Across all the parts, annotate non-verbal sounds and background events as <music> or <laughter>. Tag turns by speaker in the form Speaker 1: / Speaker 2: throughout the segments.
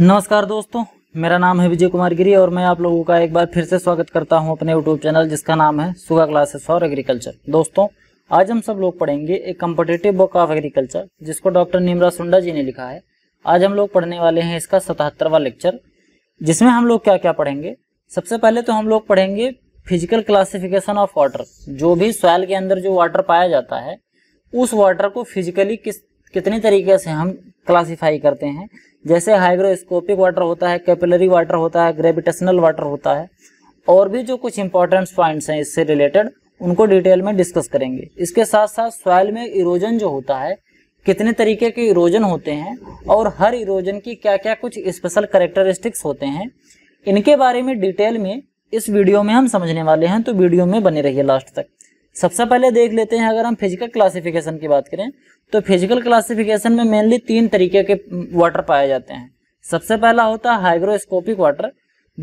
Speaker 1: नमस्कार दोस्तों मेरा नाम है विजय कुमार गिरी और मैं आप लोगों का एक बार फिर से स्वागत करता हूं अपने यूट्यूब चैनल जिसका नाम है सुगा क्लासेस फॉर एग्रीकल्चर दोस्तों आज हम सब लोग पढ़ेंगे एक कम्पटेटिव बुक ऑफ एग्रीकल्चर जिसको डॉक्टर निमरा सुंडा जी ने लिखा है आज हम लोग पढ़ने वाले हैं इसका सतहत्तरवा लेक्चर जिसमें हम लोग क्या क्या पढ़ेंगे सबसे पहले तो हम लोग पढ़ेंगे फिजिकल क्लासिफिकेशन ऑफ वाटर जो भी सॉयल के अंदर जो वाटर पाया जाता है उस वाटर को फिजिकली किस कितने तरीके से हम क्लासीफाई करते हैं जैसे हाइग्रोस्कोपिक वाटर होता है कैपिलरी वाटर होता है ग्रेविटेशनल वाटर होता है और भी जो कुछ इंपॉर्टेंट पॉइंट्स हैं इससे रिलेटेड उनको डिटेल में डिस्कस करेंगे इसके साथ साथ सॉयल में इरोजन जो होता है कितने तरीके के इरोजन होते हैं और हर इरोजन की क्या क्या कुछ स्पेशल करेक्टरिस्टिक्स होते हैं इनके बारे में डिटेल में इस वीडियो में हम समझने वाले हैं तो वीडियो में बने रहिए लास्ट तक सबसे पहले देख लेते हैं अगर हम फिजिकल क्लासिफिकेशन की बात करें तो फिजिकल क्लासिफिकेशन में मेनली तीन तरीके के वाटर पाए जाते हैं सबसे पहला होता है हाइग्रोस्कोपिक वाटर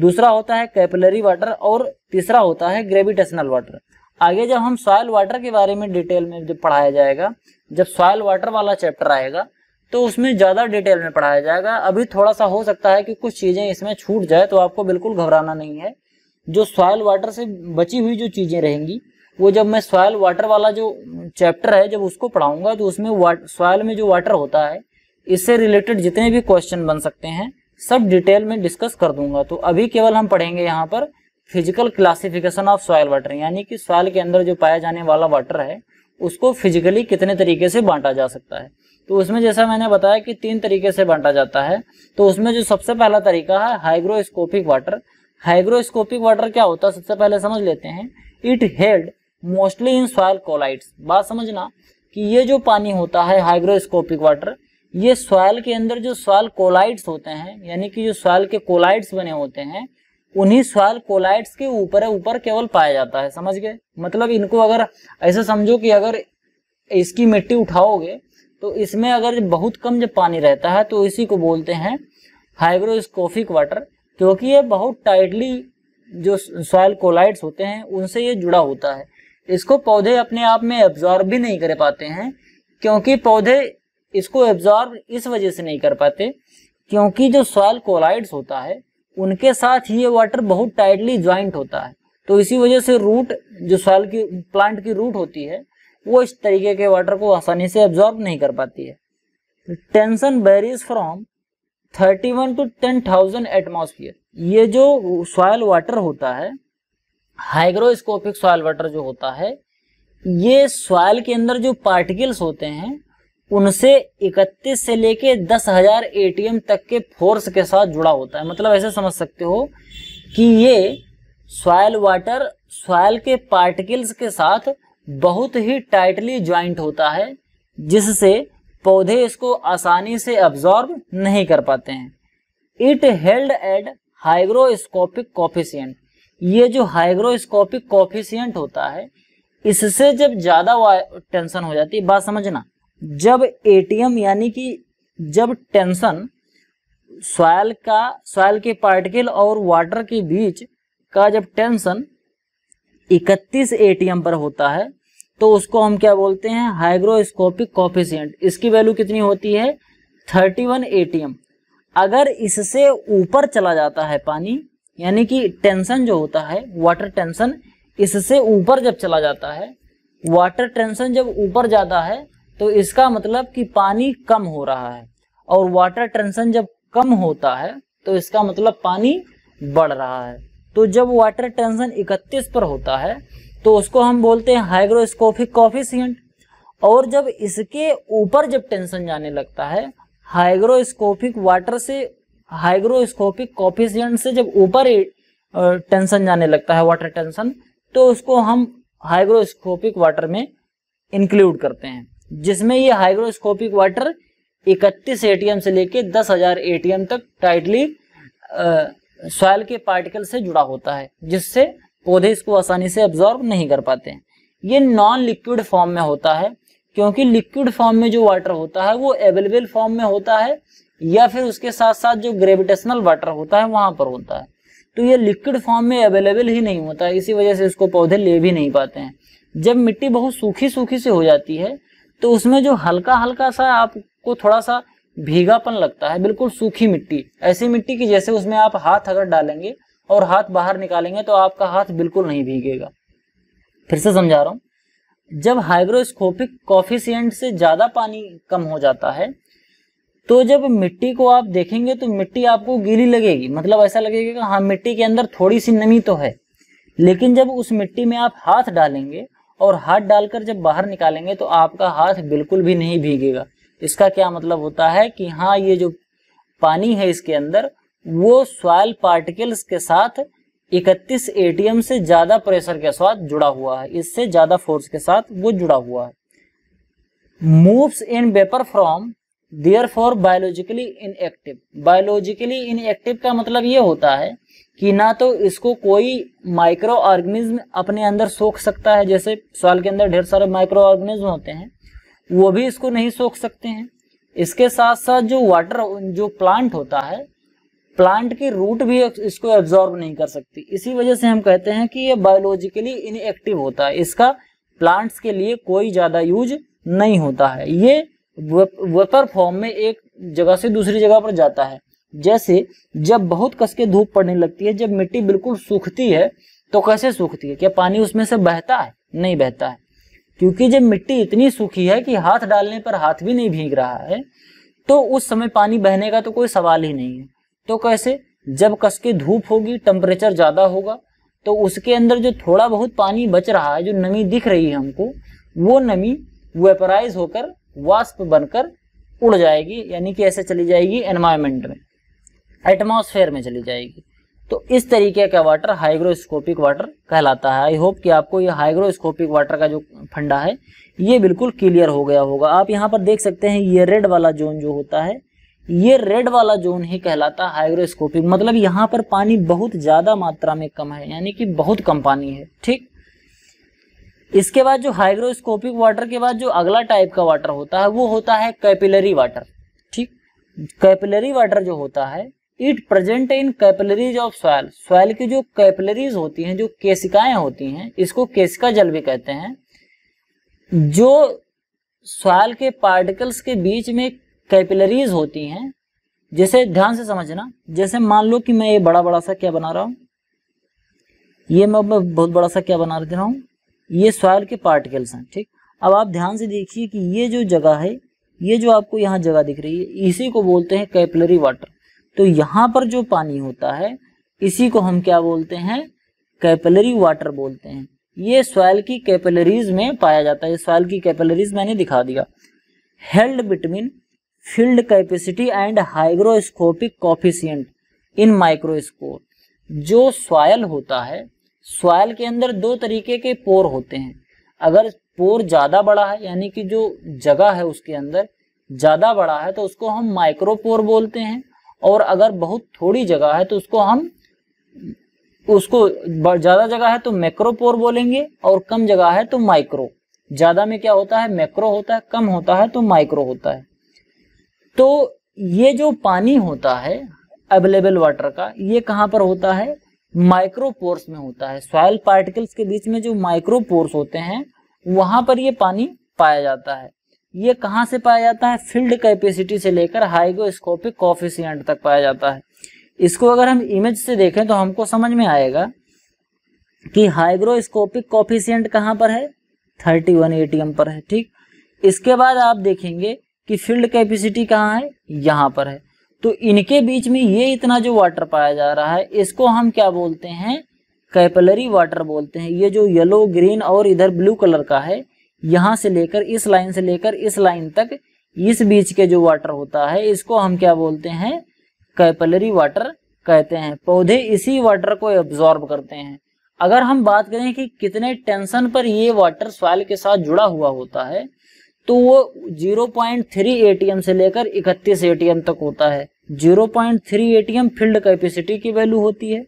Speaker 1: दूसरा होता है कैपिलरी वाटर और तीसरा होता है ग्रेविटेशनल वाटर आगे जब हम सॉयल वाटर के बारे में डिटेल में जब पढ़ाया जाएगा जब सॉयल वाटर वाला चैप्टर आएगा तो उसमें ज़्यादा डिटेल में पढ़ाया जाएगा अभी थोड़ा सा हो सकता है कि कुछ चीज़ें इसमें छूट जाए तो आपको बिल्कुल घबराना नहीं है जो सॉयल वाटर से बची हुई जो चीज़ें रहेंगी वो जब मैं सॉयल वाटर वाला जो चैप्टर है जब उसको पढ़ाऊंगा तो उसमें सॉयल में जो वाटर होता है इससे रिलेटेड जितने भी क्वेश्चन बन सकते हैं सब डिटेल में डिस्कस कर दूंगा तो अभी केवल हम पढ़ेंगे यहाँ पर physical classification of soil water यानी कि सॉयल के अंदर जो पाया जाने वाला वाटर है उसको फिजिकली कितने तरीके से बांटा जा सकता है तो उसमें जैसा मैंने बताया कि तीन तरीके से बांटा जाता है तो उसमें जो सबसे पहला तरीका है हाइग्रोस्कोपिक वाटर हाइग्रोस्कोपिक वाटर क्या होता है सबसे पहले समझ लेते हैं it held mostly in soil colloid बात समझना कि ये जो पानी होता है हाइग्रोस्कोपिक वाटर ये सॉयल के अंदर जो सॉयल कोलाइड्स होते हैं यानी कि जो सॉयल के कोलाइड्स बने होते हैं उन्हीं सॉयल कोलाइड्स के ऊपर ऊपर केवल पाया जाता है समझ गए मतलब इनको अगर ऐसा समझो कि अगर इसकी मिट्टी उठाओगे तो इसमें अगर बहुत कम जब पानी रहता है तो इसी को बोलते हैं हाइग्रोस्कोफिक वाटर क्योंकि ये बहुत टाइटली जो सॉयल कोलाइड्स होते हैं उनसे ये जुड़ा होता है इसको पौधे अपने आप में एब्जॉर्ब भी नहीं कर पाते हैं क्योंकि पौधे इसको एब्जॉर्ब इस वजह से नहीं कर पाते क्योंकि जो सॉयल कोलाइड्स होता है उनके साथ ये वाटर बहुत टाइटली ज्वाइंट होता है तो इसी वजह से रूट जो सॉयल की प्लांट की रूट होती है वो इस तरीके के वाटर को आसानी से एब्जॉर्ब नहीं कर पाती है tension varies from 31 to 10,000 atmosphere ये जो सॉयल वाटर होता है हाइग्रोस्कोपिक सॉयल वाटर जो होता है ये सॉयल के अंदर जो पार्टिकल्स होते हैं उनसे 31 से लेके 10,000 एटीएम तक के फोर्स के साथ जुड़ा होता है मतलब ऐसे समझ सकते हो कि ये सॉयल वाटर सॉयल के पार्टिकल्स के साथ बहुत ही टाइटली ज्वाइंट होता है जिससे पौधे इसको आसानी से अब्जॉर्ब नहीं कर पाते हैं it held at hygroscopic coefficient ये जो हाइग्रोस्कोपिक कॉफिशियंट होता है इससे जब ज्यादा टेंशन हो जाती है बात समझना जब एटीएम यानी कि जब टेंशन सॉयल का सॉयल के पार्टिकल और वाटर के बीच का जब टेंशन 31 एटीएम पर होता है तो उसको हम क्या बोलते हैं हाइग्रोस्कोपिक कॉफिशियंट इसकी वैल्यू कितनी होती है 31 एटीएम अगर इससे ऊपर चला जाता है पानी यानी कि टेंशन जो होता है वाटर टेंशन इससे ऊपर जब चला जाता है वाटर टेंशन जब ऊपर जाता है तो इसका मतलब कि पानी कम हो रहा है और वाटर टेंशन जब कम होता है तो इसका मतलब पानी बढ़ रहा है तो जब वाटर टेंशन 31 पर होता है तो उसको हम बोलते हैं हाइग्रोस्कोपिक कॉफिशियंट और जब इसके ऊपर जब टेंशन जाने लगता है हाइग्रोस्कोपिक वाटर से हाइग्रोस्कोपिक कॉपिशियंट से जब ऊपर टेंशन जाने लगता है वाटर टेंशन तो उसको हम हाइग्रोस्कोपिक वाटर में इंक्लूड करते हैं जिसमें ये हाइग्रोस्कोपिक वाटर 31 एटीएम से लेके 10,000 एटीएम तक टाइटली सॉयल के पार्टिकल से जुड़ा होता है जिससे पौधे इसको आसानी से अब्जॉर्ब नहीं कर पाते हैं ये नॉन लिक्विड फॉर्म में होता है क्योंकि लिक्विड फॉर्म में जो वाटर होता है वो अवेलेबल फॉर्म में होता है या फिर उसके साथ साथ जो ग्रेविटेशनल वाटर होता है वहां पर होता है तो ये लिक्विड फॉर्म में अवेलेबल ही नहीं होता इसी वजह से इसको पौधे ले भी नहीं पाते हैं जब मिट्टी बहुत सूखी सूखी से हो जाती है तो उसमें जो हल्का हल्का सा आपको थोड़ा सा भीगापन लगता है बिल्कुल सूखी मिट्टी ऐसी मिट्टी की जैसे उसमें आप हाथ अगर डालेंगे और हाथ बाहर निकालेंगे तो आपका हाथ बिल्कुल नहीं भीगेगा फिर से समझा रहा हूँ जब हाइग्रोस्कोपिक कॉफिशियंट से ज़्यादा पानी कम हो जाता है तो जब मिट्टी को आप देखेंगे तो मिट्टी आपको गीली लगेगी मतलब ऐसा लगेगा कि हाँ मिट्टी के अंदर थोड़ी सी नमी तो है लेकिन जब उस मिट्टी में आप हाथ डालेंगे और हाथ डालकर जब बाहर निकालेंगे तो आपका हाथ बिल्कुल भी नहीं भीगेगा इसका क्या मतलब होता है कि हाँ ये जो पानी है इसके अंदर वो सॉयल पार्टिकल्स के साथ 31 एटीएम से ज्यादा प्रेशर के साथ जुड़ा हुआ है इससे ज्यादा फोर्स के साथ वो जुड़ा हुआ है moves in vapour from there for biologically inactive biologically inactive का मतलब ये होता है कि ना तो इसको कोई माइक्रो ऑर्गेनिज्म अपने अंदर सोख सकता है जैसे सॉल के अंदर ढेर सारे माइक्रो ऑर्गेनिज्म होते हैं वो भी इसको नहीं सोख सकते हैं इसके साथ साथ जो वाटर जो प्लांट होता है प्लांट की रूट भी इसको एब्जॉर्ब नहीं कर सकती इसी वजह से हम कहते हैं कि ये बायोलॉजिकली इनएक्टिव होता है इसका प्लांट्स के लिए कोई ज़्यादा यूज नहीं होता है ये वेपर फॉर्म में एक जगह से दूसरी जगह पर जाता है जैसे जब बहुत कस के धूप पड़ने लगती है जब मिट्टी बिल्कुल सूखती है तो कैसे सूखती है क्या पानी उसमें से बहता है नहीं बहता है क्योंकि जब मिट्टी इतनी सूखी है कि हाथ डालने पर हाथ भी नहीं भीग रहा है तो उस समय पानी बहने का तो कोई सवाल ही नहीं है तो कैसे जब कसके धूप होगी टेम्परेचर ज़्यादा होगा तो उसके अंदर जो थोड़ा बहुत पानी बच रहा है जो नमी दिख रही है हमको वो नमी वेपराइज होकर वाष्प बनकर उड़ जाएगी यानी कि ऐसे चली जाएगी एनवायरमेंट में एटमॉस्फेयर में चली जाएगी तो इस तरीके का वाटर हाइग्रोस्कोपिक वाटर कहलाता है आई होप कि आपको ये हाइग्रोस्कोपिक वाटर का जो फंडा है ये बिल्कुल क्लियर हो गया होगा आप यहाँ पर देख सकते हैं ये रेड वाला जोन जो होता है ये रेड वाला जोन ही कहलाता है हाइग्रोस्कोपिक मतलब यहाँ पर पानी बहुत ज़्यादा मात्रा में कम है यानी कि बहुत कम पानी है ठीक इसके बाद जो हाइग्रोस्कोपिक वाटर के बाद जो अगला टाइप का वाटर होता है वो होता है कैपिलरी वाटर ठीक कैपिलरी वाटर जो होता है it present in capillaries of soil soil की जो कैपिलरीज होती हैं जो केसिकाएं होती हैं इसको केसिका जल भी कहते हैं जो सॉयल के पार्टिकल्स के बीच में कैपिलरीज होती हैं जैसे ध्यान से समझना जैसे मान लो कि मैं ये बड़ा बड़ा सा क्या बना रहा हूँ ये मैं बहुत बड़ा सा क्या बना दे रहा हूँ ये सॉयल के पार्टिकल्स हैं ठीक अब आप ध्यान से देखिए कि ये जो जगह है ये जो आपको यहाँ जगह दिख रही है इसी को बोलते हैं कैपलरी वाटर तो यहाँ पर जो पानी होता है इसी को हम क्या बोलते हैं कैपलरी वाटर बोलते हैं ये सॉयल की कैपलरीज में पाया जाता है सॉयल की कैपलरीज मैंने दिखा दिया held between field capacity and hygroscopic coefficient in microscope जो सॉयल होता है सॉयल के अंदर दो तरीके के पोर होते हैं अगर पोर ज़्यादा बड़ा है यानी कि जो जगह है उसके अंदर ज़्यादा बड़ा है तो उसको हम माइक्रोपोर बोलते हैं और अगर बहुत थोड़ी जगह है तो उसको हम उसको ज़्यादा जगह है तो मैक्रोपोर बोलेंगे और कम जगह है तो माइक्रो ज़्यादा में क्या होता है मैक्रो होता है कम होता है तो माइक्रो होता है तो ये जो पानी होता है अवेलेबल वाटर का ये कहाँ पर होता है माइक्रोपोर्स में होता है सॉयल पार्टिकल्स के बीच में जो माइक्रोपोर्स होते हैं वहां पर ये पानी पाया जाता है ये कहाँ से पाया जाता है फील्ड कैपेसिटी से लेकर हाइग्रोस्कोपिक कॉफिशियंट तक पाया जाता है इसको अगर हम इमेज से देखें तो हमको समझ में आएगा कि हाइग्रोस्कोपिक कॉफिशियंट कहाँ पर है थर्टी वन एटीएम पर है ठीक इसके बाद आप देखेंगे कि फील्ड कैपेसिटी कहाँ है यहाँ पर है तो इनके बीच में ये इतना जो वाटर पाया जा रहा है इसको हम क्या बोलते हैं कैपलरी वाटर बोलते हैं ये जो येलो ग्रीन और इधर ब्लू कलर का है यहां से लेकर इस लाइन से लेकर इस लाइन तक इस बीच के जो वाटर होता है इसको हम क्या बोलते हैं कैपलरी वाटर कहते हैं पौधे इसी वाटर को एब्जॉर्ब करते हैं अगर हम बात करें कि कितने टेंशन पर ये वाटर सॉइल के साथ जुड़ा हुआ होता है तो वो 0.3 एम से लेकर 31 एटीएम तक होता है 0.3 एटीएम फील्ड कैपेसिटी की वैल्यू होती है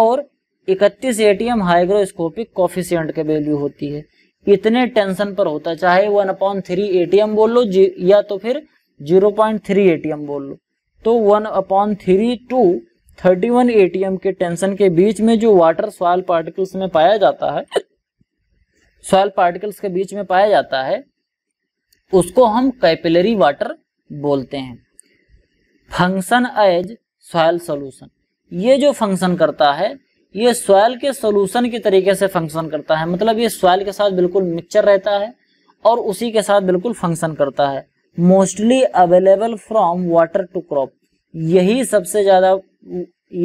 Speaker 1: और 31 एटीएम हाइग्रोस्कोपिक कॉफिशियंट की वैल्यू होती है इतने टेंशन पर होता है चाहे वन अपॉन थ्री एम बोल लो या तो फिर 0.3 एम बोल लो तो one upon three to thirty one ATM के टेंशन के बीच में जो वाटर सॉयल पार्टिकल्स में पाया जाता है सॉयल <laughs> पार्टिकल्स के बीच में पाया जाता है उसको हम कैपिलरी वाटर बोलते हैं फंक्शन एज सॉयल सोल्यूशन ये जो फंक्शन करता है ये सॉयल के सोल्यूशन के तरीके से फंक्शन करता है मतलब ये सॉयल के साथ बिल्कुल मिक्सचर रहता है और उसी के साथ बिल्कुल फंक्शन करता है mostly available from water to crop यही सबसे ज्यादा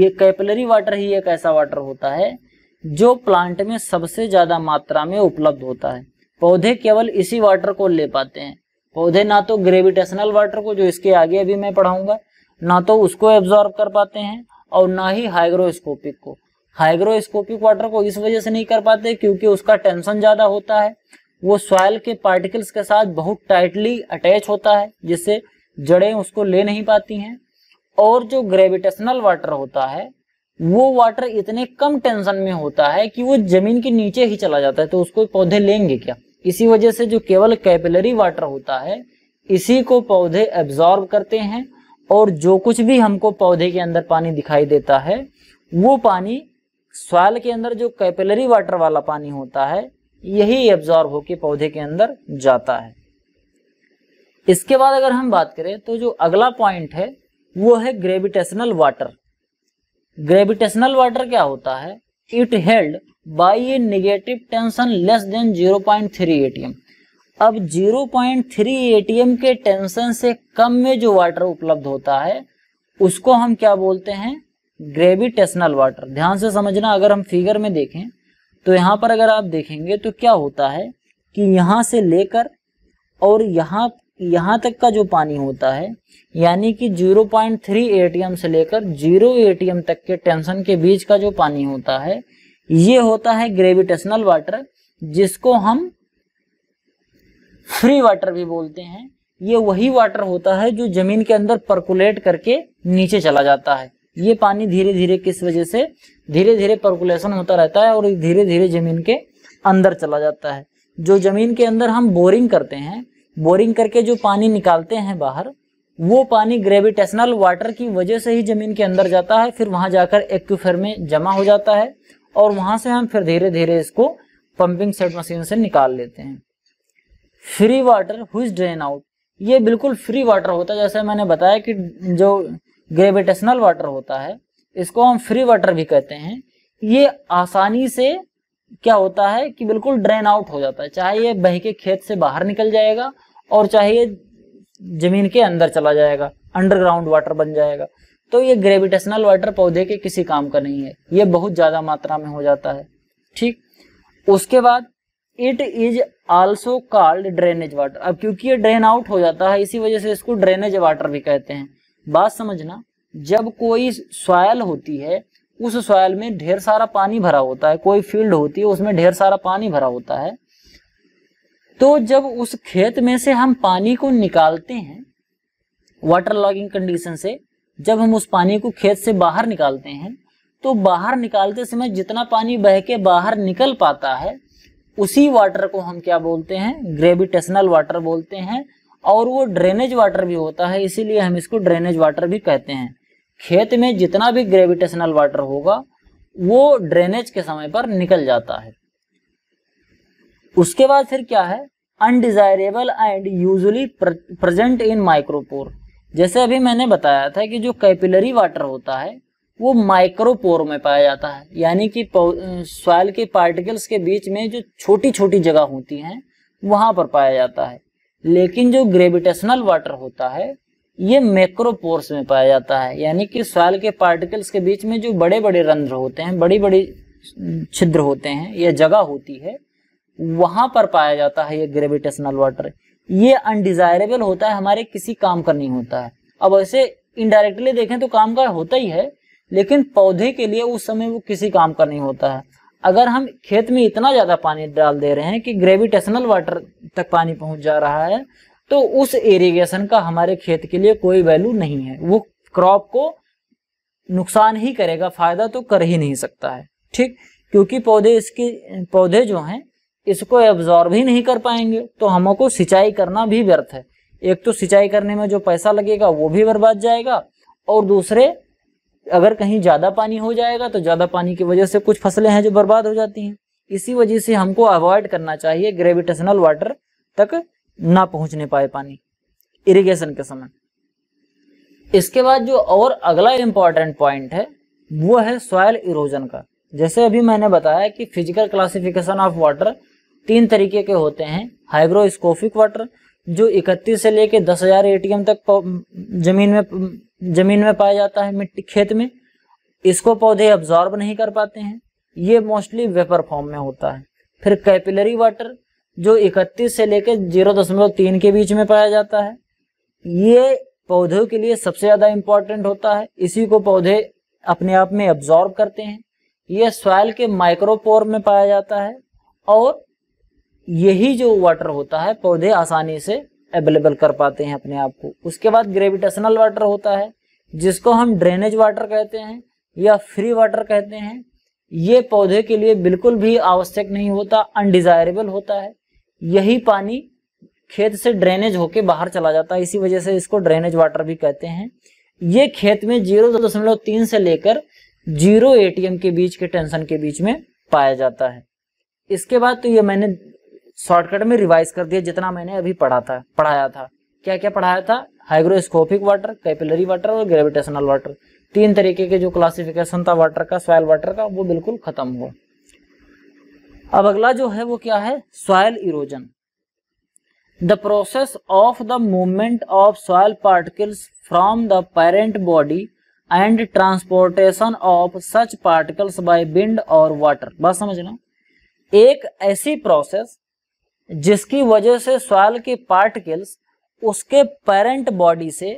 Speaker 1: ये कैपलरी वाटर ही एक ऐसा वाटर होता है जो प्लांट में सबसे ज्यादा मात्रा में उपलब्ध होता है पौधे केवल इसी वाटर को ले पाते हैं पौधे ना तो ग्रेविटेशनल वाटर को जो इसके आगे अभी मैं पढ़ाऊंगा ना तो उसको एब्जॉर्ब कर पाते हैं और ना ही हाइग्रोस्कोपिक को हाइग्रोस्कोपिक वाटर को इस वजह से नहीं कर पाते क्योंकि उसका टेंशन ज्यादा होता है वो सॉयल के पार्टिकल्स के साथ बहुत टाइटली अटैच होता है जिससे जड़ें उसको ले नहीं पाती हैं और जो ग्रेविटेशनल वाटर होता है वो वाटर इतने कम टेंशन में होता है कि वो जमीन के नीचे ही चला जाता है तो उसको पौधे लेंगे क्या इसी वजह से जो केवल कैपिलरी वाटर होता है इसी को पौधे एब्जॉर्ब करते हैं और जो कुछ भी हमको पौधे के अंदर पानी दिखाई देता है वो पानी सॉयल के अंदर जो कैपिलरी वाटर वाला पानी होता है यही एब्जॉर्ब होकर पौधे के अंदर जाता है इसके बाद अगर हम बात करें तो जो अगला पॉइंट है वो है ग्रेविटेशनल वाटर ग्रेविटेशनल वाटर क्या होता है it held by a negative tension less than 0.3 point ATM अब 0.3 पॉइंट एटीएम के टेंशन से कम में जो वाटर उपलब्ध होता है उसको हम क्या बोलते हैं ग्रेविटेशनल वाटर ध्यान से समझना अगर हम फिगर में देखें तो यहाँ पर अगर आप देखेंगे तो क्या होता है कि यहां से लेकर और यहां यहाँ तक का जो पानी होता है यानी कि 0.3 एटीएम से लेकर 0 एटीएम तक के टेंशन के बीच का जो पानी होता है ये होता है ग्रेविटेशनल वाटर जिसको हम फ्री वाटर भी बोलते हैं ये वही वाटर होता है जो जमीन के अंदर परकुलेट करके नीचे चला जाता है ये पानी धीरे धीरे किस वजह से धीरे धीरे परकुलेशन होता रहता है और धीरे धीरे जमीन के अंदर चला जाता है जो जमीन के अंदर हम बोरिंग करते हैं बोरिंग करके जो पानी निकालते हैं बाहर वो पानी ग्रेविटेशनल वाटर की वजह से ही जमीन के अंदर जाता है फिर वहां जाकर एक्यूफेर में जमा हो जाता है और वहां से हम फिर धीरे धीरे इसको पंपिंग सेट मशीन से निकाल लेते हैं फ्री वाटर हुई ड्रेन आउट ये बिल्कुल फ्री वाटर होता है जैसे मैंने बताया कि जो ग्रेविटेशनल वाटर होता है इसको हम फ्री वाटर भी कहते हैं ये आसानी से क्या होता है कि बिल्कुल ड्रेन आउट हो जाता है चाहे ये बह के खेत से बाहर निकल जाएगा और चाहे ये जमीन के अंदर चला जाएगा अंडरग्राउंड वाटर बन जाएगा तो ये ग्रेविटेशनल वाटर पौधे के किसी काम का नहीं है ये बहुत ज्यादा मात्रा में हो जाता है ठीक उसके बाद it is also called drainage water अब क्योंकि ये ड्रेन आउट हो जाता है इसी वजह से इसको ड्रेनेज वाटर भी कहते हैं बात समझना जब कोई सॉयल होती है उस सॉयल में ढेर सारा पानी भरा होता है कोई फील्ड होती है उसमें ढेर सारा पानी भरा होता है तो जब उस खेत में से हम पानी को निकालते हैं वाटर लॉगिंग कंडीशन से जब हम उस पानी को खेत से बाहर निकालते हैं तो बाहर निकालते समय जितना पानी बह के बाहर निकल पाता है उसी वाटर को हम क्या बोलते हैं ग्रेविटेशनल वाटर बोलते हैं और वो ड्रेनेज वाटर भी होता है इसीलिए हम इसको ड्रेनेज वाटर भी कहते हैं खेत में जितना भी ग्रेविटेशनल वाटर होगा वो ड्रेनेज के समय पर निकल जाता है उसके बाद फिर क्या है undesirable and usually present in micropore जैसे अभी मैंने बताया था कि जो कैपिलरी वाटर होता है वो माइक्रोपोर में पाया जाता है यानी कि सॉयल के पार्टिकल्स के बीच में जो छोटी छोटी जगह होती हैं वहां पर पाया जाता है लेकिन जो ग्रेविटेशनल वाटर होता है ये मैक्रोपोर्स में पाया जाता है यानी कि सॉयल के पार्टिकल्स के बीच में जो बड़े बड़े रंध्र होते हैं बड़ी बड़ी छिद्र होते हैं या जगह होती है वहां पर पाया जाता है ये ग्रेविटेशनल वाटर ये अनडिजायरेबल होता है हमारे किसी काम का नहीं होता है अब ऐसे इनडायरेक्टली देखें तो काम का होता ही है लेकिन पौधे के लिए उस समय वो किसी काम का नहीं होता है अगर हम खेत में इतना ज्यादा पानी डाल दे रहे हैं कि ग्रेविटेशनल वाटर तक पानी पहुंच जा रहा है तो उस इरिगेशन का हमारे खेत के लिए कोई वैल्यू नहीं है वो क्रॉप को नुकसान ही करेगा फायदा तो कर ही नहीं सकता है ठीक क्योंकि पौधे इसके पौधे जो हैं इसको एब्जॉर्ब ही नहीं कर पाएंगे तो हमको सिंचाई करना भी व्यर्थ है एक तो सिंचाई करने में जो पैसा लगेगा वो भी बर्बाद जाएगा और दूसरे अगर कहीं ज़्यादा पानी हो जाएगा तो ज़्यादा पानी की वजह से कुछ फसलें हैं जो बर्बाद हो जाती हैं इसी वजह से हमको अवॉइड करना चाहिए ग्रेविटेशनल वाटर तक ना पहुंचने पाए पानी इरिगेशन के समय इसके बाद जो और अगला इम्पॉर्टेंट पॉइंट है वो है सॉयल इरोजन का जैसे अभी मैंने बताया कि फिजिकल क्लासिफिकेशन ऑफ वाटर तीन तरीके के होते हैं हाइग्रोस्कोपिक वाटर जो 31 से लेके 10,000 एटीएम तक जमीन में जमीन में पाया जाता है मिट्टी खेत में इसको पौधे अब्जॉर्ब नहीं कर पाते हैं ये मोस्टली वेपर फॉर्म में होता है फिर कैपिलरी वाटर जो 31 से लेके 0.3 के बीच में पाया जाता है ये पौधों के लिए सबसे ज्यादा इंपॉर्टेंट होता है इसी को पौधे अपने आप में अब्जॉर्ब करते हैं ये सॉयल के माइक्रोपोर में पाया जाता है और यही जो वाटर होता है पौधे आसानी से अवेलेबल कर पाते हैं अपने आप को उसके बाद ग्रेविटेशनल वाटर होता है जिसको हम ड्रेनेज वाटर कहते हैं या फ्री वाटर कहते हैं ये पौधे के लिए बिल्कुल भी आवश्यक नहीं होता अनडिजायरेबल होता है यही पानी खेत से ड्रेनेज होके बाहर चला जाता है इसी वजह से इसको ड्रेनेज वाटर भी कहते हैं ये खेत में जीरो दशमलव तीन से लेकर जीरो एटीएम के बीच के टेंशन के बीच में पाया जाता है इसके बाद तो ये मैंने शॉर्टकट में रिवाइज कर दिया जितना मैंने अभी पढ़ा था पढ़ाया था क्या क्या पढ़ाया था हाइग्रोस्कोपिक वाटर कैपिलरी वाटर और ग्रेविटेशनल वाटर तीन तरीके के जो क्लासिफिकेशन था वाटर का सॉयल वाटर का वो बिल्कुल खत्म हो अब अगला जो है वो क्या है soil erosion the process of the movement of soil particles from the parent body and transportation of such particles by wind और वाटर बस समझना एक ऐसी प्रोसेस जिसकी वजह से सॉयल के पार्टिकल्स उसके पेरेंट बॉडी से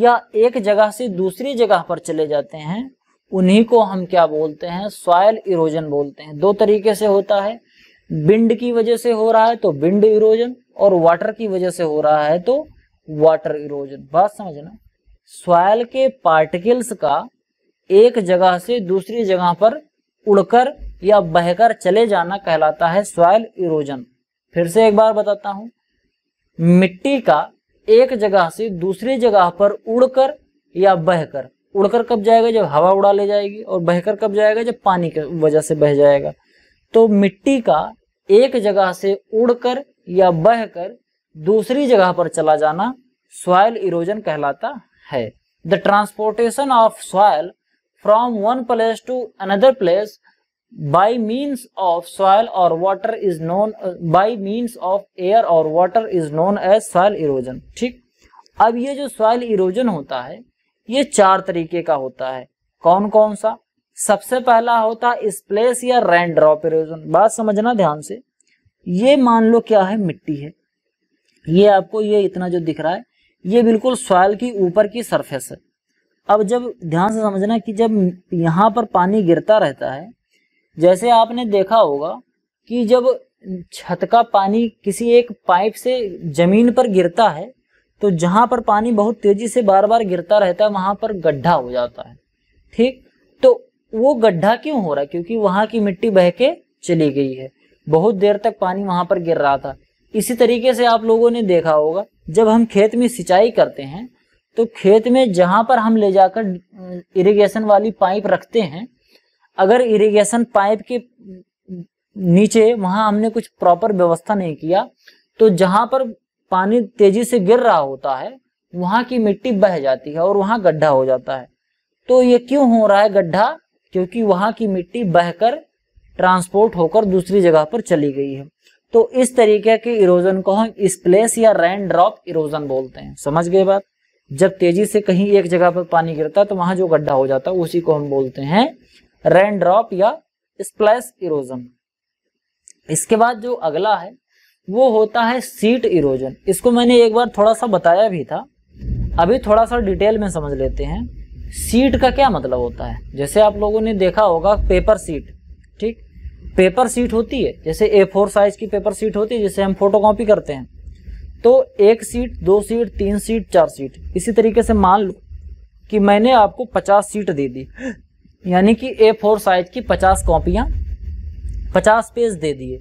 Speaker 1: या एक जगह से दूसरी जगह पर चले जाते हैं उन्हीं को हम क्या बोलते हैं सॉयल इरोजन बोलते हैं दो तरीके से होता है बिंड की वजह से हो रहा है तो बिंड इरोजन और वाटर की वजह से हो रहा है तो वाटर इरोजन बात समझना सॉयल के पार्टिकल्स का एक जगह से दूसरी जगह पर उड़कर या बहकर चले जाना कहलाता है सॉयल इरोजन फिर से एक बार बताता हूं मिट्टी का एक जगह से दूसरी जगह पर उड़कर या बहकर उड़कर कब जाएगा जब हवा उड़ा ले जाएगी और बहकर कब जाएगा जब पानी की वजह से बह जाएगा तो मिट्टी का एक जगह से उड़कर या बहकर दूसरी जगह पर चला जाना सॉयल इरोजन कहलाता है the transportation of soil from one place to another place by means of soil or water is known uh, by means of air or water is known as soil erosion ठीक अब ये जो soil erosion होता है ये चार तरीके का होता है कौन कौन सा सबसे पहला होता है स्प्लेस या रैन ड्रॉप इरोजन बात समझना ध्यान से ये मान लो क्या है मिट्टी है ये आपको ये इतना जो दिख रहा है ये बिल्कुल सॉयल की ऊपर की सरफेस है अब जब ध्यान से समझना कि जब यहाँ पर पानी गिरता रहता है जैसे आपने देखा होगा कि जब छत का पानी किसी एक पाइप से जमीन पर गिरता है तो जहां पर पानी बहुत तेजी से बार बार गिरता रहता है वहां पर गड्ढा हो जाता है ठीक तो वो गड्ढा क्यों हो रहा है क्योंकि वहां की मिट्टी बह के चली गई है बहुत देर तक पानी वहां पर गिर रहा था इसी तरीके से आप लोगों ने देखा होगा जब हम खेत में सिंचाई करते हैं तो खेत में जहां पर हम ले जाकर इरिगेशन वाली पाइप रखते हैं अगर इरिगेशन पाइप के नीचे वहां हमने कुछ प्रॉपर व्यवस्था नहीं किया तो जहां पर पानी तेजी से गिर रहा होता है वहां की मिट्टी बह जाती है और वहां गड्ढा हो जाता है तो ये क्यों हो रहा है गड्ढा क्योंकि वहां की मिट्टी बहकर ट्रांसपोर्ट होकर दूसरी जगह पर चली गई है तो इस तरीके के इरोजन को हम स्प्लेस या रैन ड्रॉप इरोजन बोलते हैं समझ गए बात जब तेजी से कहीं एक जगह पर पानी गिरता है तो वहां जो गड्ढा हो जाता है उसी को हम बोलते हैं रेन ड्रॉप या स्प्लैश इरोजन इसके बाद जो अगला है वो होता है सीट इरोजन इसको मैंने एक बार थोड़ा सा बताया भी था अभी थोड़ा सा डिटेल में समझ लेते हैं सीट का क्या मतलब होता है जैसे आप लोगों ने देखा होगा पेपर सीट ठीक पेपर सीट होती है जैसे ए फोर साइज की पेपर सीट होती है जिसे हम फोटो कॉपी करते हैं तो एक सीट दो सीट तीन सीट चार सीट इसी तरीके से मान लो कि मैंने आपको पचास सीट दे दी यानी कि ए फोर साइज की पचास कॉपिया पचास पेज दे दिए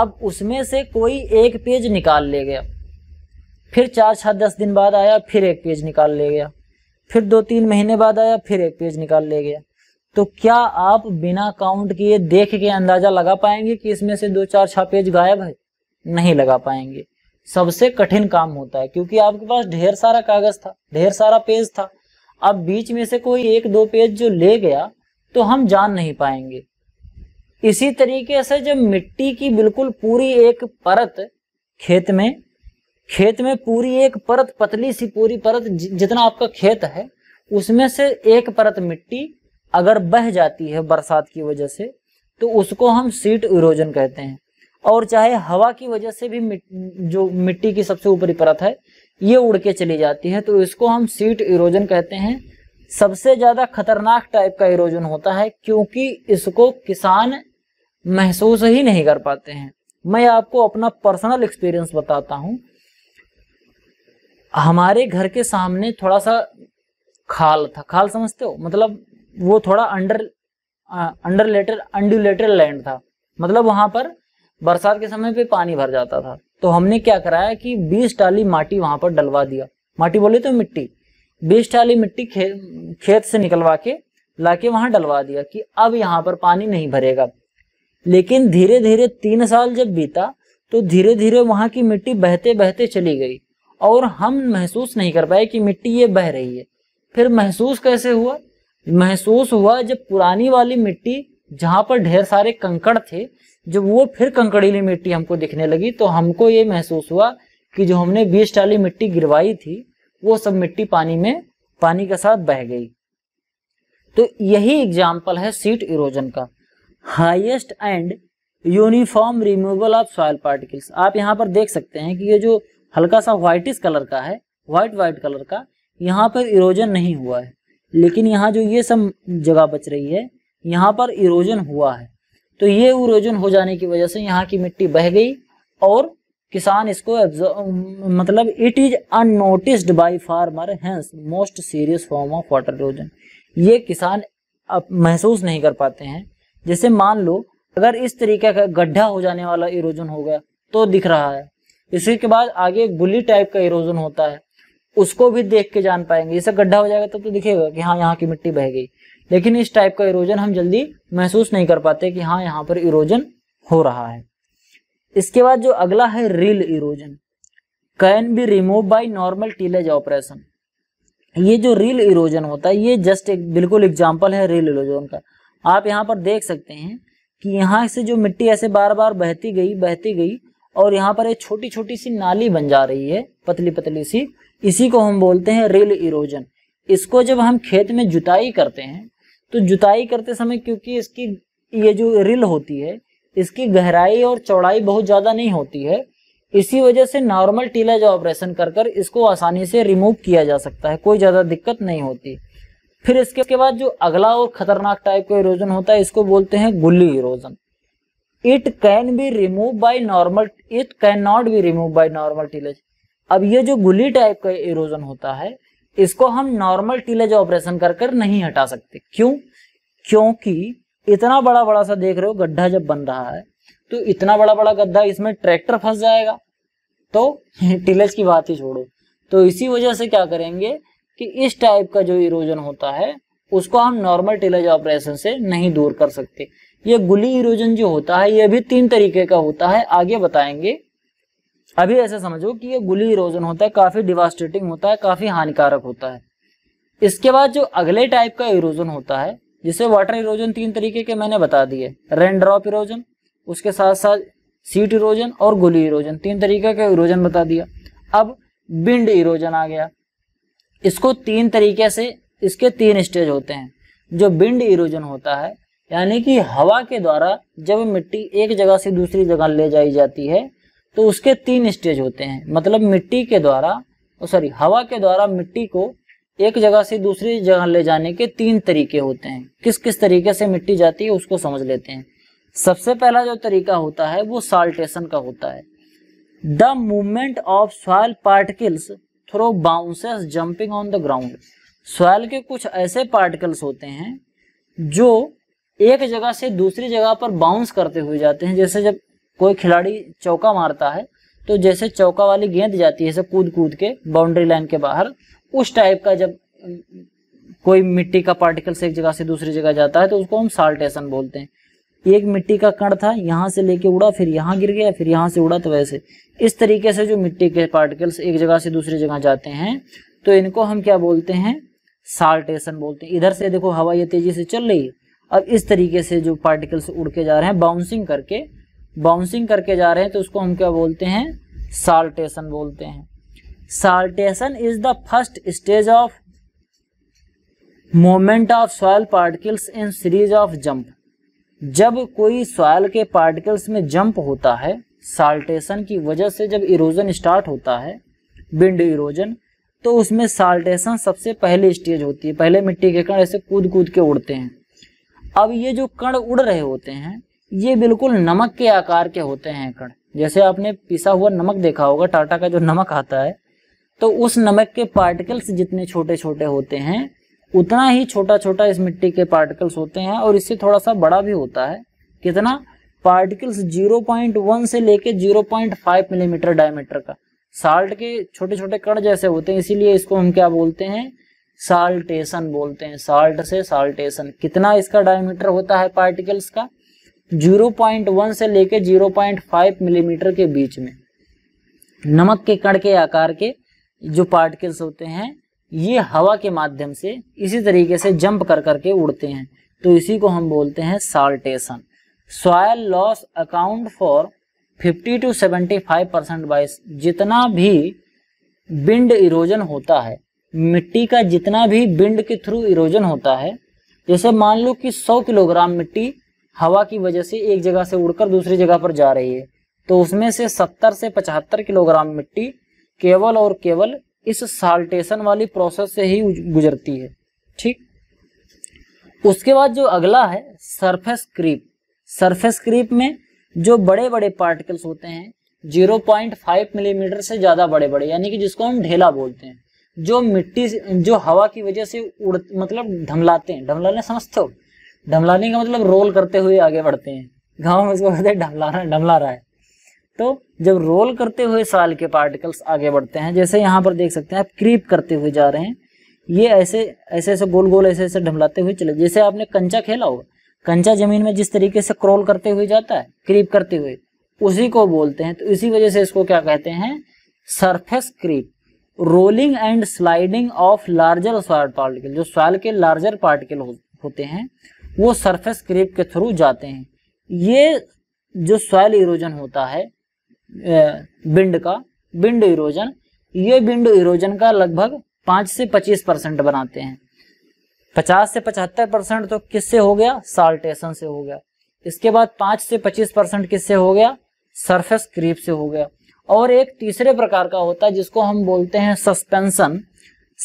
Speaker 1: अब उसमें से कोई एक पेज निकाल ले गया फिर चार छः दस दिन बाद आया फिर एक पेज निकाल ले गया फिर दो तीन महीने बाद आया फिर एक पेज निकाल ले गया तो क्या आप बिना काउंट किए देख के अंदाजा लगा पाएंगे कि इसमें से दो चार छः पेज गायब है नहीं लगा पाएंगे सबसे कठिन काम होता है क्योंकि आपके पास ढेर सारा कागज था ढेर सारा पेज था अब बीच में से कोई एक दो पेज जो ले गया तो हम जान नहीं पाएंगे इसी तरीके से जब मिट्टी की बिल्कुल पूरी एक परत खेत में खेत में पूरी एक परत पतली सी पूरी परत जितना आपका खेत है उसमें से एक परत मिट्टी अगर बह जाती है बरसात की वजह से तो उसको हम सीट इरोजन कहते हैं और चाहे हवा की वजह से भी मिट, जो मिट्टी की सबसे ऊपरी परत है ये उड़ के चली जाती है तो इसको हम सीट इरोजन कहते हैं सबसे ज़्यादा खतरनाक टाइप का इरोजन होता है क्योंकि इसको किसान महसूस ही नहीं कर पाते हैं मैं आपको अपना पर्सनल एक्सपीरियंस बताता हूं हमारे घर के सामने थोड़ा सा खाल था खाल समझते हो मतलब वो थोड़ा under under later undulator land था मतलब वहां पर बरसात के समय पे पानी भर जाता था तो हमने क्या कराया कि बीस टाली माटी वहां पर डलवा दिया माटी बोले तो मिट्टी बीस टाली मिट्टी खे, खेत से निकलवा के लाके वहां डलवा दिया कि अब यहाँ पर पानी नहीं भरेगा लेकिन धीरे धीरे तीन साल जब बीता तो धीरे धीरे वहां की मिट्टी बहते बहते चली गई और हम महसूस नहीं कर पाए कि मिट्टी ये बह रही है फिर महसूस कैसे हुआ महसूस हुआ जब पुरानी वाली मिट्टी जहां पर ढेर सारे कंकड़ थे जब वो फिर कंकड़ीली मिट्टी हमको दिखने लगी तो हमको ये महसूस हुआ कि जो हमने बीस टाली मिट्टी गिरवाई थी वो सब मिट्टी पानी में पानी के साथ बह गई तो यही एग्जाम्पल है सीट इरोजन का highest and uniform removal of soil particles आप यहाँ पर देख सकते हैं कि ये जो हल्का सा व्हाइटिस कलर का है व्हाइट व्हाइट कलर का यहाँ पर इरोजन नहीं हुआ है लेकिन यहाँ जो ये सब जगह बच रही है यहाँ पर इरोजन हुआ है तो ये उरोजन हो जाने की वजह से यहाँ की मिट्टी बह गई और किसान इसको मतलब it is unnoticed by farmer hence most serious form of water erosion ये किसान अब महसूस नहीं कर पाते हैं जैसे मान लो अगर इस तरीके का गड्ढा हो जाने वाला इरोजन हो गया तो दिख रहा है इसी के बाद आगे एक बुली टाइप का इरोजन होता है उसको भी देख के जान पाएंगे जैसे गड्ढा हो जाएगा तब तो, तो दिखेगा कि हाँ यहाँ की मिट्टी बह गई लेकिन इस टाइप का इरोजन हम जल्दी महसूस नहीं कर पाते कि हाँ यहाँ पर इरोजन हो रहा है इसके बाद जो अगला है rill erosion can be remove by normal tillage operation ये जो रिल इरोजन होता है ये जस्ट एक बिल्कुल एग्जाम्पल है रिल इरोजन का आप यहाँ पर देख सकते हैं कि यहाँ से जो मिट्टी ऐसे बार बार बहती गई बहती गई और यहाँ पर एक छोटी छोटी सी नाली बन जा रही है पतली पतली सी इसी को हम बोलते हैं रिल इरोजन इसको जब हम खेत में जुताई करते हैं तो जुताई करते समय क्योंकि इसकी ये जो रिल होती है इसकी गहराई और चौड़ाई बहुत ज़्यादा नहीं होती है इसी वजह से नॉर्मल टीला जो ऑपरेशन कर कर इसको आसानी से रिमूव किया जा सकता है कोई ज़्यादा दिक्कत नहीं होती फिर इसके बाद जो अगला और ख़तरनाक टाइप का इरोजन होता है इसको बोलते हैं gully erosion it can be remove by normal it can not be remove by normal tillage अब ये जो गुली टाइप का इरोजन होता है इसको हम नॉर्मल टीलेज ऑपरेशन कर कर नहीं हटा सकते क्यों क्योंकि इतना बड़ा बड़ा सा देख रहे हो गड्ढा जब बन रहा है तो इतना बड़ा बड़ा गड्ढा इसमें ट्रैक्टर फंस जाएगा तो टीलेज <laughs> की बात ही छोड़ो तो इसी वजह से क्या करेंगे कि इस टाइप का जो इरोजन होता है उसको हम नॉर्मल टीलेज ऑपरेशन से नहीं दूर कर सकते ये गुली इरोजन जो होता है ये भी तीन तरीके का होता है आगे बताएंगे अभी ऐसा समझो कि ये गुली इरोजन होता है काफी डिवास्टेटिंग होता है काफी हानिकारक होता है इसके बाद जो अगले टाइप का इरोजन होता है जिसे वाटर इरोजन तीन तरीके के मैंने बता दिए रेन ड्रॉप इरोजन उसके साथ साथ सीट इरोजन और गुली इरोजन तीन तरीके का इरोजन बता दिया अब बिंड इरोजन आ गया इसको तीन तरीके से इसके तीन स्टेज होते हैं जो बिंड इरोजन होता है यानी कि हवा के द्वारा जब मिट्टी एक जगह से दूसरी जगह ले जाई जाती है तो उसके तीन स्टेज होते हैं मतलब मिट्टी के द्वारा सॉरी हवा के द्वारा मिट्टी को एक जगह से दूसरी जगह ले जाने के तीन तरीके होते हैं किस किस तरीके से मिट्टी जाती है उसको समझ लेते हैं सबसे पहला जो तरीका होता है वो साल्टेशन का होता है the movement of soil particles through bounces jumping on the ground soil के कुछ ऐसे पार्टिकल्स होते हैं जो एक जगह से दूसरी जगह पर बाउंस करते हुए जाते हैं जैसे जब कोई खिलाड़ी चौका मारता है तो जैसे चौका वाली गेंद जाती है जैसे कूद कूद के बाउंड्री लाइन के बाहर उस टाइप का जब कोई मिट्टी का पार्टिकल से एक जगह से दूसरी जगह जाता है तो उसको हम साल्टेशन बोलते हैं एक मिट्टी का कण था यहाँ से लेके उड़ा फिर यहाँ गिर गया फिर यहाँ से उड़ा तो वैसे इस तरीके से जो मिट्टी के पार्टिकल्स एक जगह से दूसरी जगह जाते हैं तो इनको हम क्या बोलते हैं साल्टेशन बोलते हैं इधर से देखो हवा ये तेजी से चल रही है अब इस तरीके से जो पार्टिकल्स उड़ के जा रहे हैं बाउंसिंग करके बाउंसिंग करके जा रहे हैं तो उसको हम क्या बोलते हैं साल्टेशन बोलते हैं saltation is the first stage of moment of soil particles in series of jump जब कोई सॉयल के पार्टिकल्स में जंप होता है साल्टेशन की वजह से जब इरोजन स्टार्ट होता है विंड इरोजन तो उसमें साल्टेशन सबसे पहले स्टेज होती है पहले मिट्टी के कण ऐसे कूद कूद के उड़ते हैं अब ये जो कण उड़ रहे होते हैं ये बिल्कुल नमक के आकार के होते हैं कण जैसे आपने पिसा हुआ नमक देखा होगा टाटा का जो नमक आता है तो उस नमक के पार्टिकल्स जितने छोटे छोटे होते हैं उतना ही छोटा छोटा इस मिट्टी के पार्टिकल्स होते हैं और इससे थोड़ा सा बड़ा भी होता है कितना पार्टिकल्स 0.1 से लेके 0.5 मिलीमीटर डायमीटर का साल्ट के छोटे छोटे कण जैसे होते हैं इसीलिए इसको हम क्या बोलते हैं साल्टेशन बोलते हैं साल्ट से साल्टेशन कितना इसका डायमीटर होता है पार्टिकल्स का 0.1 से लेके 0.5 मिलीमीटर के बीच में नमक के कण के आकार के जो पार्टिकल्स होते हैं ये हवा के माध्यम से इसी तरीके से जंप कर करके उड़ते हैं तो इसी को हम बोलते हैं saltation soil loss account for 50 to 75 percent बाइस जितना भी बिंड इरोजन होता है मिट्टी का जितना भी बिंड के थ्रू इरोजन होता है जैसे मान लो कि 100 किलोग्राम मिट्टी हवा की वजह से एक जगह से उड़कर दूसरी जगह पर जा रही है तो उसमें से 70 से 75 किलोग्राम मिट्टी केवल और केवल इस साल्टेशन वाली प्रोसेस से ही गुजरती है ठीक उसके बाद जो अगला है सरफेस क्रीप सरफेस क्रीप में जो बड़े बड़े पार्टिकल्स होते हैं 0.5 मिलीमीटर mm से ज़्यादा बड़े बड़े यानी कि जिसको हम ढेला बोलते हैं जो मिट्टी जो हवा की वजह से उड़ मतलब ढमलाते हैं ढमलाने समझते हो डमलाने का मतलब रोल करते हुए आगे बढ़ते हैं गाँव में इसको कहते हैं डमलाना डमला रहा है तो जब रोल करते हुए साल के पार्टिकल्स आगे बढ़ते हैं जैसे यहाँ पर देख सकते हैं आप क्रीप करते हुए जा रहे हैं ये ऐसे ऐसे ऐसे गोल गोल ऐसे ऐसे ढमलाते हुए चले जैसे आपने कंचा खेला होगा कंचा जमीन में जिस तरीके से क्रोल करते हुए जाता है क्रीप करते हुए उसी को बोलते हैं तो इसी वजह से इसको क्या कहते हैं surface creep rolling and sliding of larger soil particle जो सॉयल के लार्जर पार्टिकल हो, होते हैं वो सरफेस क्रीप के थ्रू जाते हैं ये जो सॉयल इरोजन होता है बिंड का बिंड इरोजन ये बिंड इरोजन का लगभग पाँच से पच्चीस परसेंट बनाते हैं पचास से पचहत्तर परसेंट तो किससे हो गया साल्टेशन से हो गया इसके बाद पाँच से पच्चीस परसेंट किससे हो गया सरफेस क्रीप से हो गया और एक तीसरे प्रकार का होता है जिसको हम बोलते हैं सस्पेंशन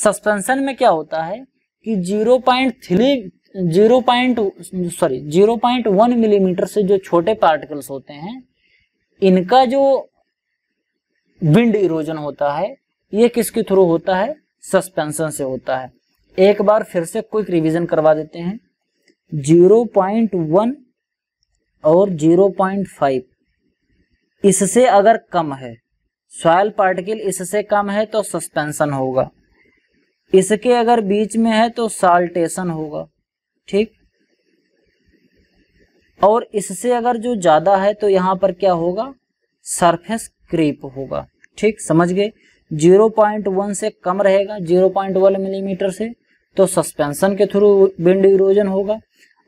Speaker 1: सस्पेंशन में क्या होता है कि zero point three zero point sorry zero point one millimetre से जो छोटे पार्टिकल्स होते हैं इनका जो विंड इरोजन होता है ये किसके थ्रू होता है सस्पेंशन से होता है एक बार फिर से क्विक रिवीजन करवा देते हैं जीरो पॉइंट वन और जीरो पॉइंट फाइव इससे अगर कम है सॉयल पार्टिकल इससे कम है तो सस्पेंशन होगा इसके अगर बीच में है तो साल्टेशन होगा ठीक और इससे अगर जो ज्यादा है तो यहां पर क्या होगा सरफेस क्रीप होगा ठीक समझ गए 0.1 से कम रहेगा 0.1 मिलीमीटर mm से तो सस्पेंशन के थ्रू विंड इरोजन होगा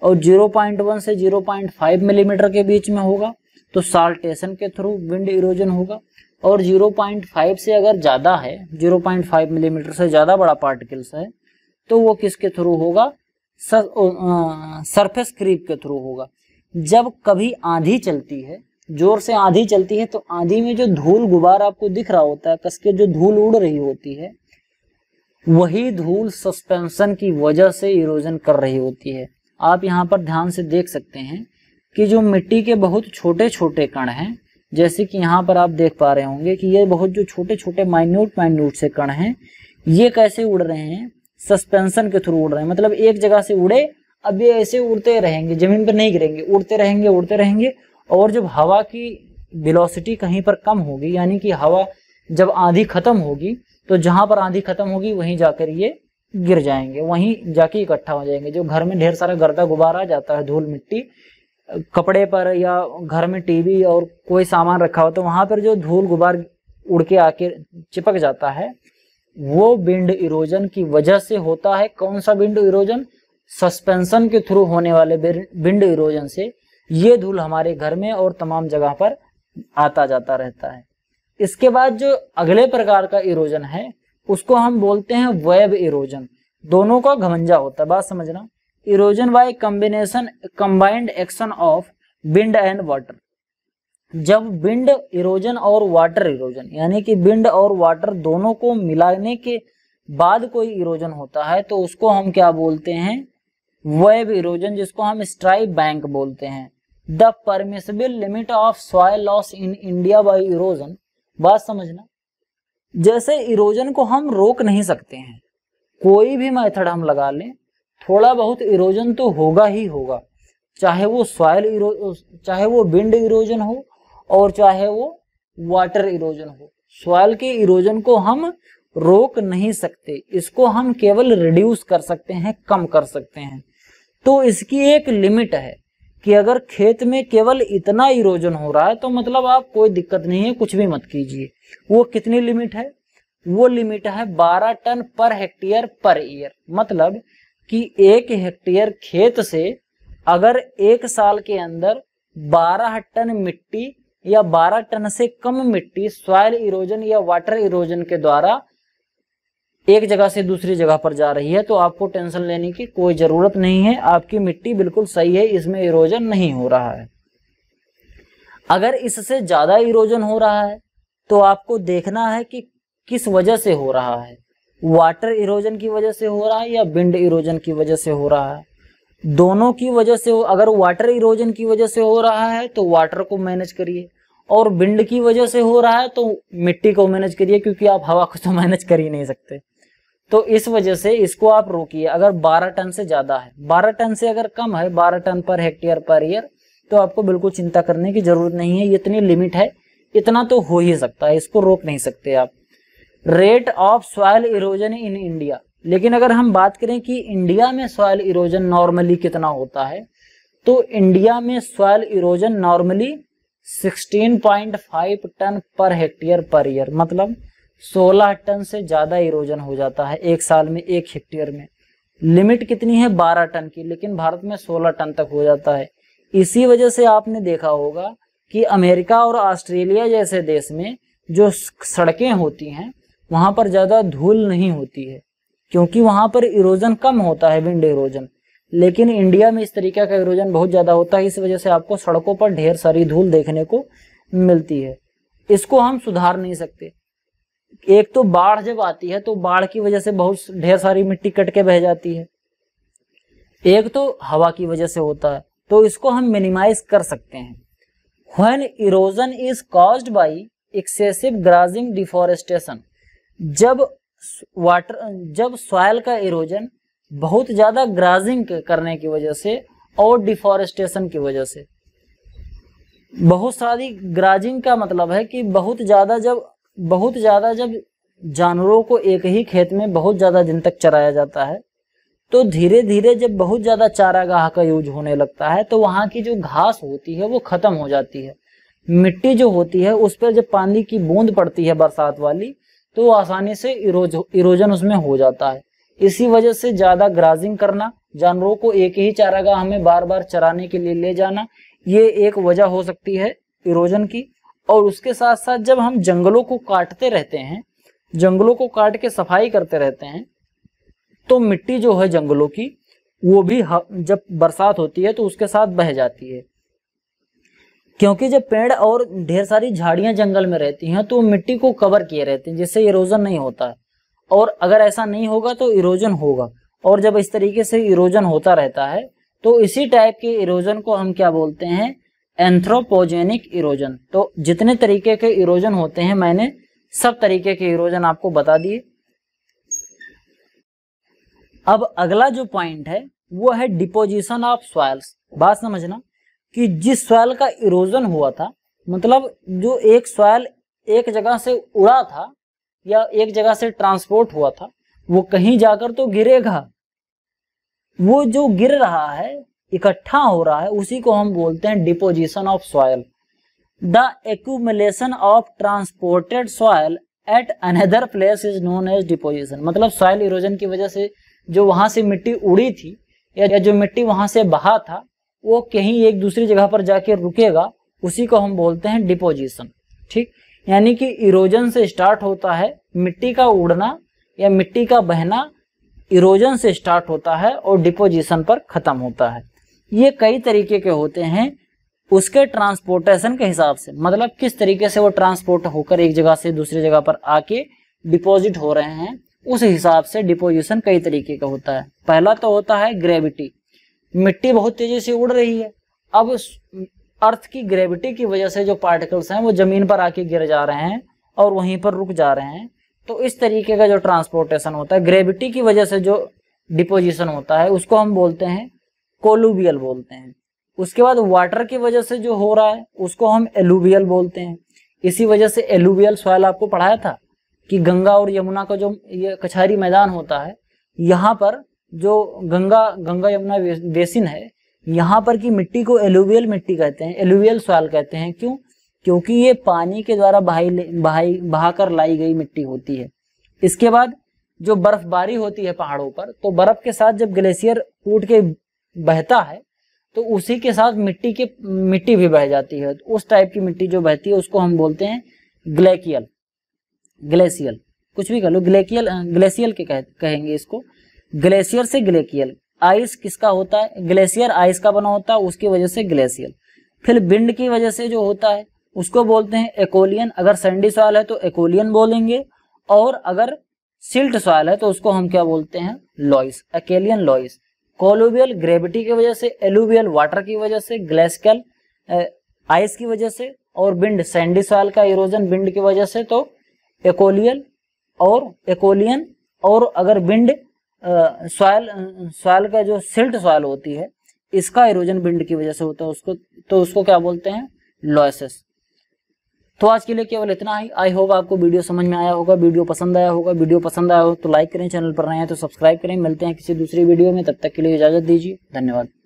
Speaker 1: और 0.1 से 0.5 मिलीमीटर mm के बीच में होगा तो साल्टेशन के थ्रू विंड इरोजन होगा और 0.5 से अगर ज़्यादा है 0.5 मिलीमीटर mm से ज़्यादा बड़ा पार्टिकल्स है तो वो किसके थ्रू होगा सरफेस क्रीप के थ्रू होगा जब कभी आंधी चलती है जोर से आंधी चलती है तो आंधी में जो धूल गुबार आपको दिख रहा होता है कसके जो धूल उड़ रही होती है वही धूल सस्पेंशन की वजह से इरोजन कर रही होती है आप यहाँ पर ध्यान से देख सकते हैं कि जो मिट्टी के बहुत छोटे छोटे कण हैं जैसे कि यहाँ पर आप देख पा रहे होंगे कि ये बहुत जो छोटे छोटे माइन्यूट माइन्यूट से कण हैं ये कैसे उड़ रहे हैं सस्पेंशन के थ्रू उड़ रहे हैं मतलब एक जगह से उड़े अब ये ऐसे उड़ते रहेंगे जमीन पर नहीं गिरेंगे उड़ते रहेंगे उड़ते रहेंगे और जब हवा की वेलोसिटी कहीं पर कम होगी यानी कि हवा जब आंधी खत्म होगी तो जहां पर आंधी खत्म होगी वहीं जाकर ये गिर जाएंगे वहीं जाके इकट्ठा हो जाएंगे जो घर में ढेर सारा गर्दा गुबारा जाता है धूल मिट्टी कपड़े पर या घर में टीवी और कोई सामान रखा हो तो वहां पर जो धूल गुबार उड़ के आके चिपक जाता है वो विंड इरोजन की वजह से होता है कौन सा विंड इरोजन सस्पेंशन के थ्रू होने वाले विंड इरोजन से ये धूल हमारे घर में और तमाम जगह पर आता जाता रहता है इसके बाद जो अगले प्रकार का इरोजन है उसको हम बोलते हैं वेब इरोजन दोनों का घमंजा होता है बात समझना erosion by combination combined action of wind and water जब विंड इरोजन और वाटर इरोजन यानी कि विंड और वाटर दोनों को मिलाने के बाद कोई इरोजन होता है तो उसको हम क्या बोलते हैं वेब इरोजन जिसको हम स्ट्राइप बैंक बोलते हैं the permissible limit of soil loss in India by erosion बात समझना जैसे इरोजन को हम रोक नहीं सकते हैं कोई भी मेथड हम लगा लें थोड़ा बहुत इरोजन तो होगा ही होगा चाहे वो सॉयल चाहे वो विंड इरोजन हो और चाहे वो वाटर इरोजन हो सॉइल के इरोजन को हम रोक नहीं सकते इसको हम केवल रिड्यूस कर सकते हैं कम कर सकते हैं तो इसकी एक लिमिट है कि अगर खेत में केवल इतना इरोजन हो रहा है तो मतलब आप कोई दिक्कत नहीं है कुछ भी मत कीजिए वो कितनी लिमिट है वो लिमिट है 12 ton per hectare per year मतलब कि एक हेक्टेयर खेत से अगर एक साल के अंदर 12 टन मिट्टी या 12 टन से कम मिट्टी सॉयल इरोजन या वाटर इरोजन के द्वारा एक जगह से दूसरी जगह पर जा रही है तो आपको टेंशन लेने की कोई जरूरत नहीं है आपकी मिट्टी बिल्कुल सही है इसमें इरोजन नहीं हो रहा है अगर इससे ज्यादा इरोजन हो रहा है तो आपको देखना है कि किस वजह से हो रहा है वाटर इरोजन की वजह से हो रहा है या विंड इरोजन की वजह से हो रहा है दोनों की वजह से अगर वाटर इरोजन की वजह से हो रहा है तो वाटर को मैनेज करिए और विंड की वजह से हो रहा है तो मिट्टी को मैनेज करिए क्योंकि आप हवा को तो मैनेज <laughs> कर ही नहीं सकते तो इस वजह से इसको आप रोकिए अगर 12 टन से ज़्यादा है 12 टन से अगर कम है 12 ton per hectare per year तो आपको बिल्कुल चिंता करने की ज़रूरत नहीं है इतनी लिमिट है इतना तो हो ही सकता है इसको रोक नहीं सकते आप rate of soil erosion in India लेकिन अगर हम बात करें कि इंडिया में सॉयल इरोजन नॉर्मली कितना होता है तो इंडिया में soil erosion normally 16.5 ton per hectare per year मतलब 16 टन से ज़्यादा इरोजन हो जाता है एक साल में एक हेक्टेयर में लिमिट कितनी है 12 टन की लेकिन भारत में 16 टन तक हो जाता है इसी वजह से आपने देखा होगा कि अमेरिका और ऑस्ट्रेलिया जैसे देश में जो सड़कें होती हैं वहां पर ज़्यादा धूल नहीं होती है क्योंकि वहां पर इरोजन कम होता है विंड इरोजन लेकिन इंडिया में इस तरीके का इरोजन बहुत ज्यादा होता है इस वजह से आपको सड़कों पर ढेर सारी धूल देखने को मिलती है इसको हम सुधार नहीं सकते एक तो बाढ़ जब आती है तो बाढ़ की वजह से बहुत ढेर सारी मिट्टी कट के बह जाती है एक तो हवा की वजह से होता है तो इसको हम मिनिमाइज कर सकते हैं when erosion is caused by excessive grazing deforestation जब वाटर जब सॉयल का इरोजन बहुत ज़्यादा ग्राजिंग करने की वजह से और डिफॉरेस्टेशन की वजह से बहुत सारी ग्राजिंग का मतलब है कि बहुत ज़्यादा जब बहुत ज़्यादा जब जानवरों को एक ही खेत में बहुत ज़्यादा दिन तक चराया जाता है तो धीरे धीरे जब बहुत ज़्यादा चारागाह का यूज होने लगता है तो वहां की जो घास होती है वो ख़त्म हो जाती है मिट्टी जो होती है उस पर जब पानी की बूंद पड़ती है बरसात वाली तो आसानी से इरोज इरोजन उसमें हो जाता है इसी वजह से ज्यादा ग्राजिंग करना जानवरों को एक ही चारागाह हमें बार बार चराने के लिए ले जाना ये एक वजह हो सकती है इरोजन की और उसके साथ साथ जब हम जंगलों को काटते रहते हैं जंगलों को काट के सफाई करते रहते हैं तो मिट्टी जो है जंगलों की वो भी जब बरसात होती है तो उसके साथ बह जाती है क्योंकि जब पेड़ और ढेर सारी झाड़ियां जंगल में रहती हैं तो मिट्टी को कवर किए रहते हैं जिससे इरोजन नहीं होता है और अगर ऐसा नहीं होगा तो इरोजन होगा और जब इस तरीके से इरोजन होता रहता है तो इसी टाइप के इरोजन को हम क्या बोलते हैं एंथ्रोपोजेनिक इरोजन तो जितने तरीके के इरोजन होते हैं मैंने सब तरीके के इरोजन आपको बता दिए अब अगला जो पॉइंट है वो है डिपोजिशन ऑफ सॉयल्स बात समझना कि जिस सॉयल का इरोजन हुआ था मतलब जो एक सॉयल एक जगह से उड़ा था या एक जगह से ट्रांसपोर्ट हुआ था वो कहीं जाकर तो गिरेगा वो जो गिर रहा है इकट्ठा हो रहा है उसी को हम बोलते हैं deposition of soil the accumulation of transported soil at another place is known as deposition मतलब सॉयल इरोजन की वजह से जो वहां से मिट्टी उड़ी थी या जो मिट्टी वहां से बहा था वो कहीं एक दूसरी जगह पर जाके रुकेगा उसी को हम बोलते हैं डिपोजिशन ठीक यानी कि इरोजन से स्टार्ट होता है मिट्टी का उड़ना या मिट्टी का बहना इरोजन से स्टार्ट होता है और डिपोजिशन पर खत्म होता है ये कई तरीके के होते हैं उसके ट्रांसपोर्टेशन के हिसाब से मतलब किस तरीके से वो ट्रांसपोर्ट होकर एक जगह से दूसरी जगह पर आके डिपॉजिट हो रहे हैं उस हिसाब से डिपोजिशन कई तरीके का होता है पहला तो होता है ग्रेविटी मिट्टी बहुत तेजी से उड़ रही है अब अर्थ की ग्रेविटी की वजह से जो पार्टिकल्स हैं वो जमीन पर आके गिर जा रहे हैं और वहीं पर रुक जा रहे हैं तो इस तरीके का जो ट्रांसपोर्टेशन होता है ग्रेविटी की वजह से जो डिपोजिशन होता है उसको हम बोलते हैं कोलुबियल बोलते हैं उसके बाद वाटर की वजह से जो हो रहा है उसको हम एलुवियल बोलते हैं इसी वजह से एलुवियल सॉयल आपको पढ़ाया था कि गंगा और यमुना का जो ये कछहरी मैदान होता है यहाँ पर जो गंगा गंगा यमुना बेसिन है यहाँ पर की मिट्टी को एलुवियल मिट्टी कहते हैं एलुवियल सॉयल कहते हैं क्यों क्योंकि ये पानी के द्वारा बहाई बहाई बहाकर लाई गई मिट्टी होती है इसके बाद जो बर्फबारी होती है पहाड़ों पर तो बर्फ के साथ जब ग्लेशियर टूट के बहता है तो उसी के साथ मिट्टी के मिट्टी भी बह जाती है तो उस टाइप की मिट्टी जो बहती है उसको हम बोलते हैं ग्लेकियल ग्लेशियल कुछ भी कह लो ग्लेकियल ग्लेशियल के कह, कहेंगे इसको ग्लेशियर से ग्लेकियल आइस किसका होता है ग्लेशियर आइस का बना होता है उसकी वजह से ग्लेशियल फिर विंड की वजह से जो होता है उसको बोलते हैं एकोलियन अगर सैंडी सॉयल है तो एकोलियन बोलेंगे और अगर सिल्ट सॉयल है तो उसको हम क्या बोलते हैं लॉइस एकेलियन लॉइस कोलोबियल ग्रेविटी की वजह से एलुवियल वाटर की वजह से ग्लेसिकल आइस की वजह से और बिंड सैंडी सॉयल का इरोजन बिंड की वजह से तो एकोलियल और एकोलियन और अगर बिंड सॉयल सॉयल का जो सिल्ट सॉयल होती है इसका इरोजन बिंड की वजह से होता है उसको तो उसको क्या बोलते हैं लॉसेस तो आज के लिए केवल इतना ही आई होप आपको वीडियो समझ में आया होगा वीडियो पसंद आया होगा वीडियो पसंद आया हो तो लाइक करें चैनल पर रहे हैं तो सब्सक्राइब करें मिलते हैं किसी दूसरी वीडियो में तब तक के लिए इजाजत दीजिए धन्यवाद